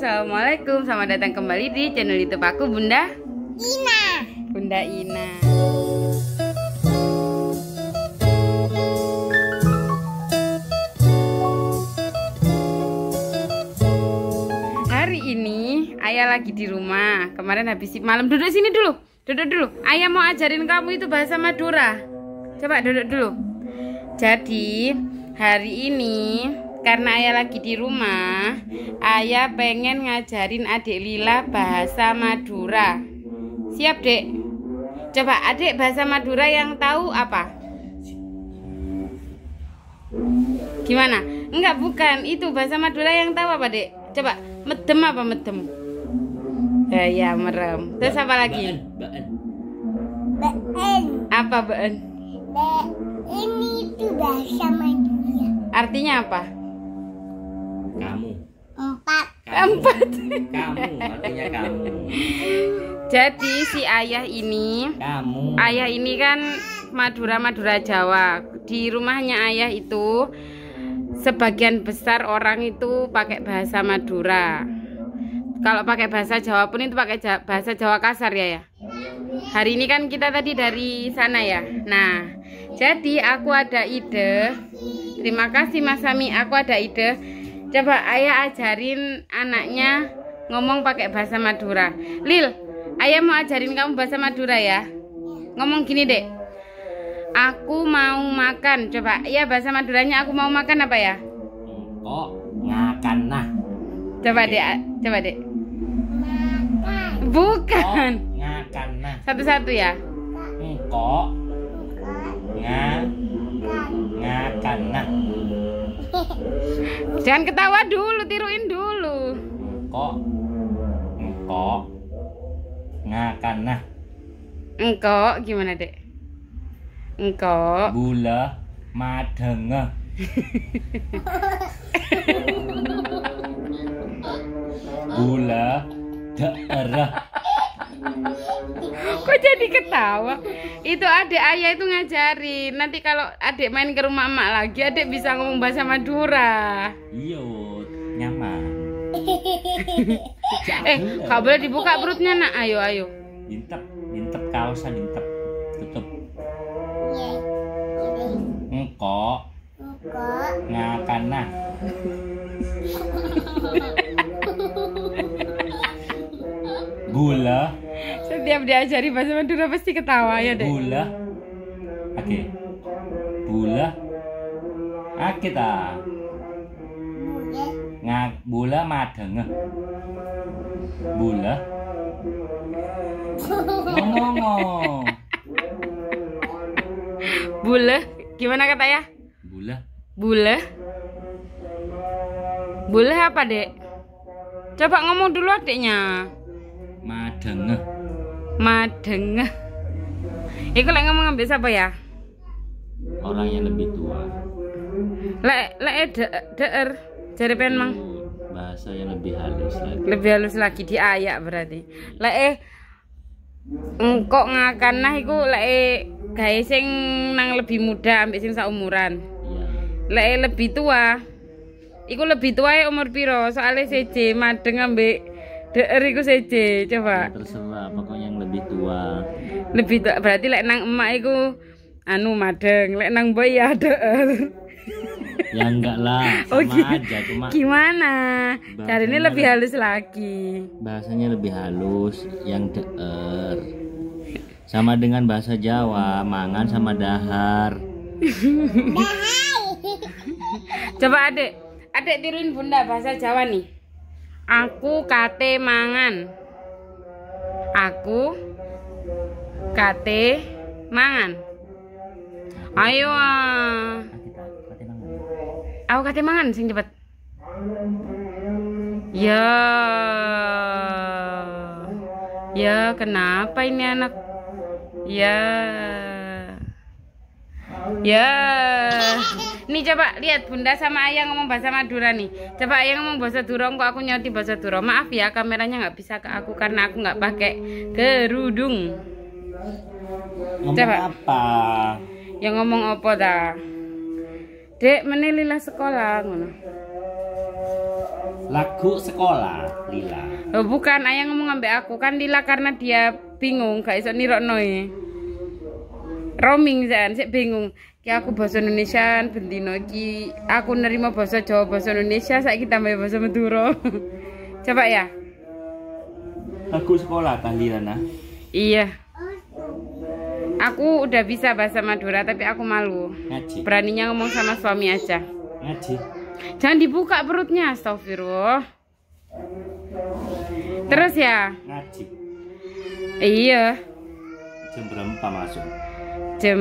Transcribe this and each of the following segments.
Assalamualaikum Selamat datang kembali di channel youtube aku Bunda Ina Bunda Ina Hari ini Ayah lagi di rumah Kemarin habis malam Duduk sini dulu Duduk dulu Ayah mau ajarin kamu itu bahasa Madura Coba duduk dulu Jadi hari ini karena ayah lagi di rumah ayah pengen ngajarin adik Lila bahasa Madura siap dek coba adik bahasa Madura yang tahu apa gimana enggak bukan itu bahasa Madura yang tahu apa dek coba medem apa medem ya ya merem terus apa lagi baan, apa been ini itu bahasa Madura artinya apa kamu. Empat. Kamu. Empat. Kamu, artinya kamu. Jadi si ayah ini, kamu. ayah ini kan Madura Madura Jawa. Di rumahnya ayah itu sebagian besar orang itu pakai bahasa Madura. Kalau pakai bahasa Jawa pun itu pakai bahasa Jawa kasar ya ya. Hari ini kan kita tadi dari sana ya. Nah, jadi aku ada ide. Terima kasih Mas Sami, aku ada ide Coba ayah ajarin anaknya ngomong pakai bahasa Madura. Lil, ayah mau ajarin kamu bahasa Madura ya. Ngomong gini dek. Aku mau makan. Coba ya bahasa Maduranya aku mau makan apa ya? Oh, makan nah. Coba dek, coba dek. Bukan. ngakan nah. Satu-satu ya. Engkok. Hmm, Nga. Ngakan nah. nah? Jangan ketawa dulu, tiruin dulu. Kok? Kok? Ngakan nah. Engkok gimana, Dek? Engkok. Gula madengah. Gula daerah. Kok jadi ketawa? Itu adik ayah itu ngajarin. Nanti kalau adik main ke rumah emak lagi, adik bisa ngomong bahasa Madura. Iya, nyaman. eh, kau boleh dibuka perutnya nak. Ayo, ayo. Intep, intep kausan, intep. Tutup. Engkok. Iya, iya. Engkok. Ngakan nah. Gula setiap diajari bahasa Madura pasti ketawa ya deh. Bula. Oke. Bula. Oke ta. Ngak bula madeng. Bula. Ngomong. Bula. Gimana kata ya? Bula. Bula. Bula apa, Dek? Coba ngomong dulu adiknya. Madeng madeng iku lek ngomong ambek sapa ya orang yang lebih tua lek lek e deer jare pen mang bahasa yang lebih halus lagi lebih halus lagi di ayak berarti lek eh engkok ngakan nah iku lek e gawe sing nang lebih muda ambek sing saumuran iya lek e lebih tua iku lebih tua ya umur piro soalnya CJ madeng ambek deer iku CJ coba terserah tua. Lebih tak berarti lek nang emak iku anu madeng, lek nang boy ya ada. ya enggak lah, sama gitu. aja cuma. Gimana? Cari ini lebih halus lagi. Bahasanya lebih halus, yang deer. Sama dengan bahasa Jawa, mangan sama dahar. Coba adek, adek tiruin bunda bahasa Jawa nih. Aku kate mangan. Aku kate mangan ayo ah aku kate mangan sing cepet ya ya kenapa ini anak ya ya nih coba lihat bunda sama ayah ngomong bahasa Madura nih coba ayah ngomong bahasa Durong kok aku nyoti bahasa Durong maaf ya kameranya nggak bisa ke aku karena aku nggak pakai kerudung Coba. apa? yang ngomong apa dah? Dek, meneh Lila sekolah ngono. Lagu sekolah Lila. Loh, bukan ayah ngomong ambek aku kan Lila karena dia bingung gak iso nirokno e. roaming jan sik bingung ki aku bahasa Indonesia bendino ki aku nerima bahasa Jawa bahasa Indonesia saya kita tambah bahasa Madura coba ya lagu sekolah tadi nah iya Aku udah bisa bahasa Madura tapi aku malu. Ngaji. Beraninya ngomong sama suami aja. Ngaji. Jangan dibuka perutnya, astagfirullah. Terus ya? Ngaji. Iya. Jam berapa masuk? Jam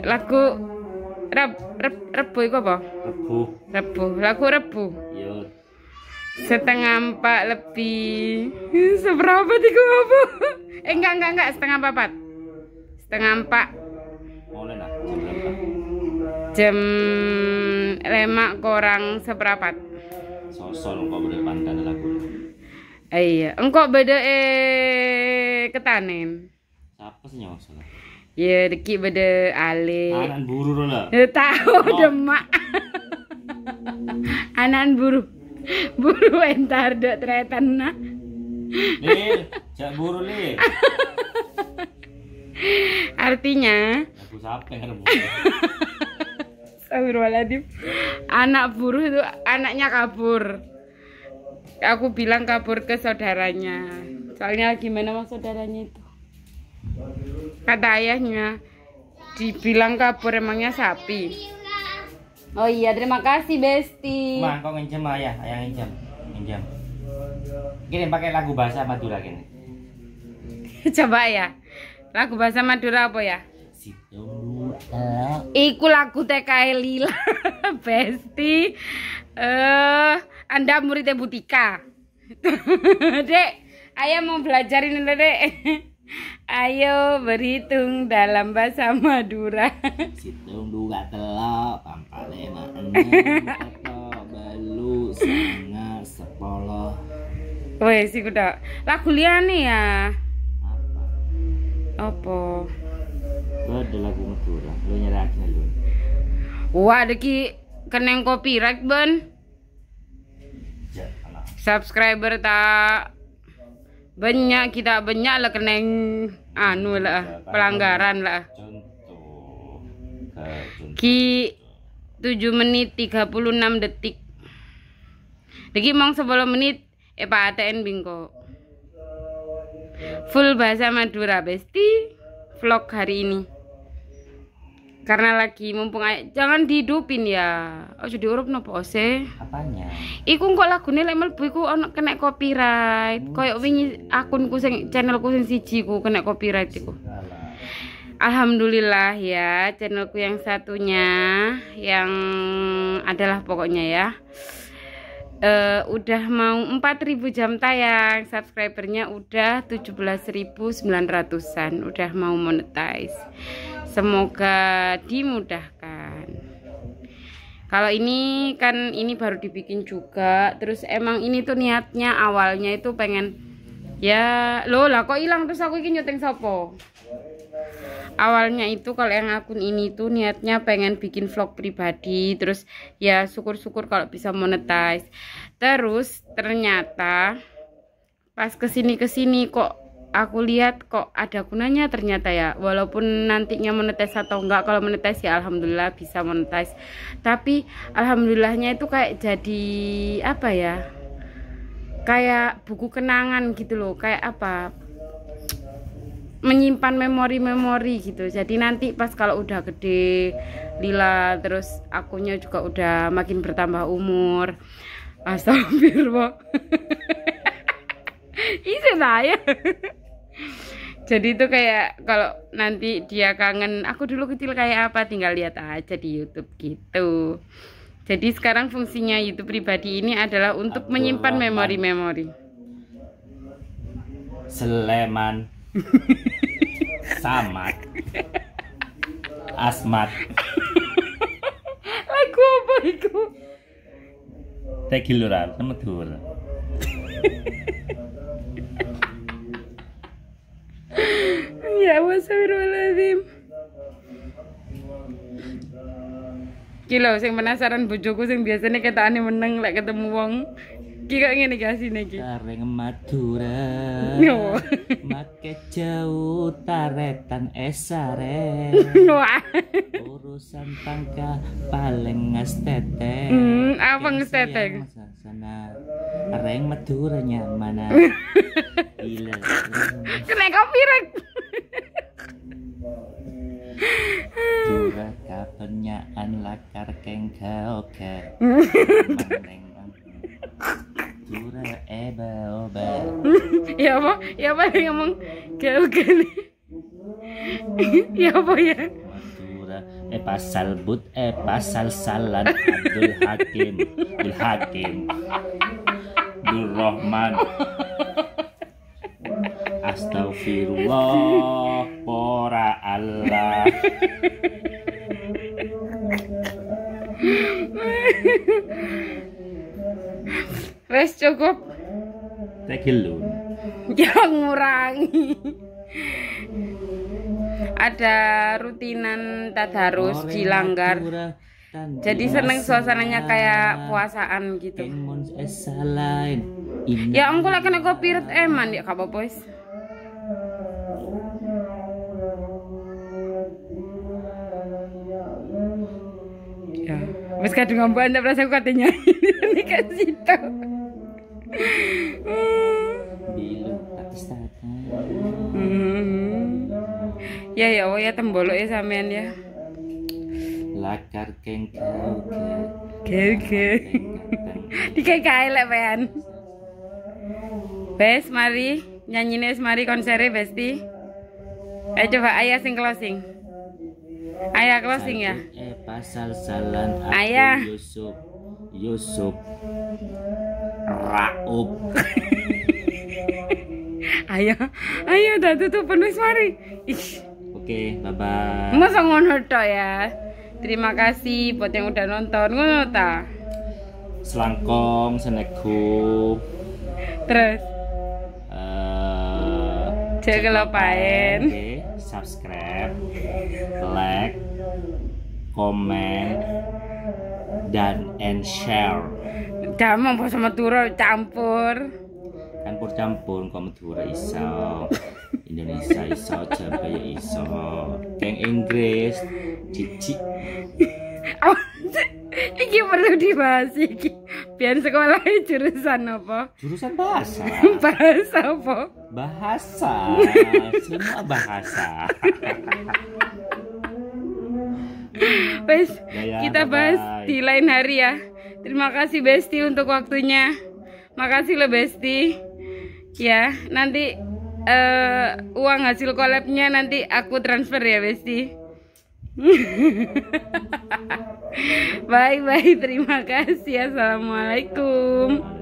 lagu rep rep rebu iku apa? Rebu. Rebu. Lagu rebu. Iya. Setengah empat lebih. Seberapa tiga apa? Eh enggak enggak enggak setengah empat setengah empat jam lemak kurang seberapa? sosol kok beda pandan lagu iya engkau beda eh ketanen apa sih nyosol ya deki beda ale anak buru lah eh, tahu demak Anan buru buru entar dek teretan nah nih cak buru nih Artinya aku saper, Anak buruh itu anaknya kabur. Aku bilang kabur ke saudaranya. Soalnya gimana mas saudaranya itu? Kata ayahnya, dibilang kabur emangnya sapi. Oh iya, terima kasih Besti. Ma, kau nginjem ayah, ayah nginjem, nginjem. Gini pakai lagu bahasa Madura gini. Coba ya. Lagu bahasa Madura apa ya? ya eh. Iku lagu tk e Lila Besti eh uh, Anda muridnya Butika Dek Ayah mau belajarin ini dek Ayo berhitung dalam bahasa Madura Situng duga ya telok Pampale maeneng balu sangat sepuluh Wes si kuda Lagu liani ya. Apa? Ada lagu metu lo Lu nyerakin Wah, ada ki keneng copyright ben. Ya, Subscriber tak banyak kita banyak lah keneng anu lah pelanggaran lah. Ki 7 menit 36 detik. Lagi mong sebelum menit eh ATN bingko full bahasa Madura Besti vlog hari ini karena lagi mumpung ayo, jangan dihidupin ya oh jadi urup nopo ose apanya iku kok lagune nih mlebu iku ono kena copyright hmm. koyok wingi akunku sing channelku sing siji ku kena copyright iku Alhamdulillah ya channelku yang satunya yang adalah pokoknya ya uh, udah mau 4000 jam tayang subscribernya udah 17.900an udah mau monetize semoga dimudahkan kalau ini kan ini baru dibikin juga terus emang ini tuh niatnya awalnya itu pengen ya lo lah kok hilang terus aku ingin nyuting sopo awalnya itu kalau yang akun ini tuh niatnya pengen bikin vlog pribadi terus ya syukur-syukur kalau bisa monetize terus ternyata pas kesini-kesini kok aku lihat kok ada gunanya ternyata ya walaupun nantinya monetize atau enggak kalau monetize ya alhamdulillah bisa monetize tapi alhamdulillahnya itu kayak jadi apa ya kayak buku kenangan gitu loh kayak apa menyimpan memori-memori gitu jadi nanti pas kalau udah gede lila terus akunya juga udah makin bertambah umur astagfirullah itu saya jadi itu kayak kalau nanti dia kangen aku dulu kecil kayak apa tinggal lihat aja di YouTube gitu jadi sekarang fungsinya YouTube pribadi ini adalah untuk Abdul menyimpan memori-memori Sleman Samad Asmat lagu apa itu Tegi lural sama dur ya wassalamualaikum Kilo sing penasaran bojoku sing biasanya ketane meneng lek ketemu wong kira kok ngene ki asine ki. areng Madura. No. Make jauh taretan esare. Urusan pangka paling ngestete. Hmm, apa ngestete? Sana. Madura nyaman. Gila. Kena kopi rek. Dura anak lakar kengkau ke. Maneng Eba oba. ya apa? Ya apa yang ngomong kayak gini ya apa ya? Eh pasal but, eh pasal salat Abdul Hakim, Abdul Hakim, Abdul Rahman. Astagfirullah, pora Allah. Wes cukup. Take a Jangan ngurangi. Ada rutinan tadarus harus dilanggar. Jadi seneng suasananya kayak puasaan gitu. Ya engko lek kena copyright eman ya kapa boys? Ya, meskipun kamu ambu anda rasa katanya ini kasih tau Bilog mm-hmm. Pakistan. Ya ya oh ya tembolo ya sampean ya. Lakar kengkau, kengkau. Di Dikai kae lek pean. Bes mari nyanyi nih, mari konsere Besti. Eh coba ayah sing closing. Ayah closing ya. Eh pasal salan aku Ayah. Yusuf Yusuf Raup, ayo ayo udah tutup penulis mari Ih. oke bye bye masa ngono ya terima kasih buat yang udah nonton ngono ta selangkong seneku, terus uh, lupa oke subscribe like comment, dan and share Damang sama Turo campur campur kan campur kok Madura iso Indonesia iso Jabaya iso Yang Inggris cici oh, Iki perlu dibahas iki. Biar sekolah jurusan apa? Jurusan bahasa. bahasa apa? Bahasa. Semua bahasa. Bes, ya, ya kita bye -bye. bahas di lain hari ya. Terima kasih Besti untuk waktunya. Makasih lo Besti. Ya, nanti uh, uang hasil kolabnya nanti aku transfer ya Besti. bye bye, terima kasih. Assalamualaikum.